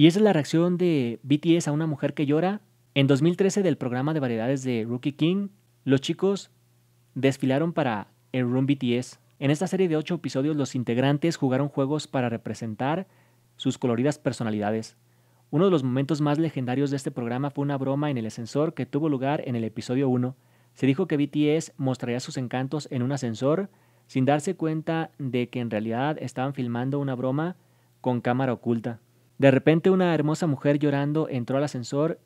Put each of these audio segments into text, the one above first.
Y esa es la reacción de BTS a una mujer que llora. En 2013 del programa de variedades de Rookie King, los chicos desfilaron para el Room BTS. En esta serie de ocho episodios los integrantes jugaron juegos para representar sus coloridas personalidades. Uno de los momentos más legendarios de este programa fue una broma en el ascensor que tuvo lugar en el episodio 1. Se dijo que BTS mostraría sus encantos en un ascensor sin darse cuenta de que en realidad estaban filmando una broma con cámara oculta. De repente una hermosa mujer llorando entró al ascensor,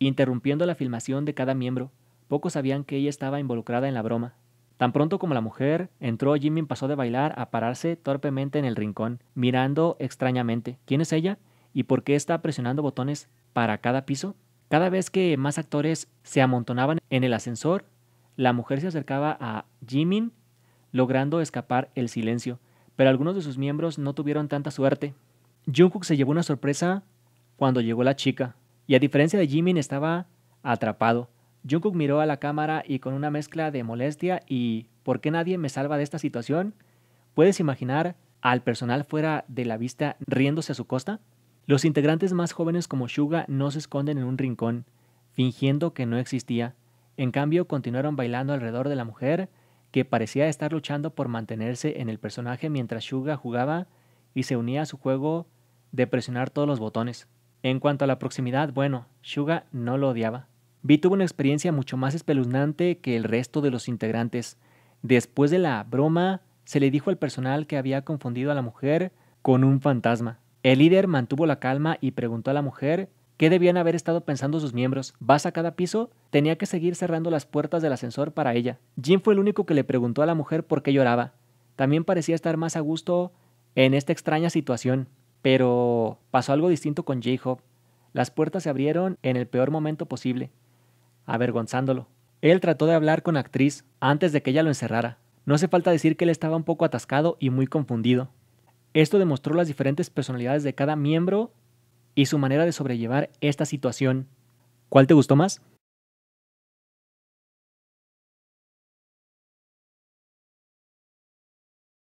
interrumpiendo la filmación de cada miembro. Pocos sabían que ella estaba involucrada en la broma. Tan pronto como la mujer entró, Jimmy pasó de bailar a pararse torpemente en el rincón, mirando extrañamente. ¿Quién es ella? ¿Y por qué está presionando botones para cada piso? Cada vez que más actores se amontonaban en el ascensor, la mujer se acercaba a Jimin, logrando escapar el silencio, pero algunos de sus miembros no tuvieron tanta suerte. Jungkook se llevó una sorpresa cuando llegó la chica, y a diferencia de Jimin estaba atrapado. Jungkook miró a la cámara y con una mezcla de molestia y ¿por qué nadie me salva de esta situación? ¿Puedes imaginar al personal fuera de la vista riéndose a su costa? Los integrantes más jóvenes como Suga no se esconden en un rincón, fingiendo que no existía. En cambio, continuaron bailando alrededor de la mujer, que parecía estar luchando por mantenerse en el personaje mientras Suga jugaba y se unía a su juego de presionar todos los botones. En cuanto a la proximidad, bueno, Suga no lo odiaba. Vi tuvo una experiencia mucho más espeluznante que el resto de los integrantes. Después de la broma, se le dijo al personal que había confundido a la mujer con un fantasma. El líder mantuvo la calma y preguntó a la mujer qué debían haber estado pensando sus miembros. ¿Vas a cada piso? Tenía que seguir cerrando las puertas del ascensor para ella. Jim fue el único que le preguntó a la mujer por qué lloraba. También parecía estar más a gusto en esta extraña situación. Pero pasó algo distinto con j Las puertas se abrieron en el peor momento posible, avergonzándolo. Él trató de hablar con la actriz antes de que ella lo encerrara. No hace falta decir que él estaba un poco atascado y muy confundido. Esto demostró las diferentes personalidades de cada miembro y su manera de sobrellevar esta situación. ¿Cuál te gustó más?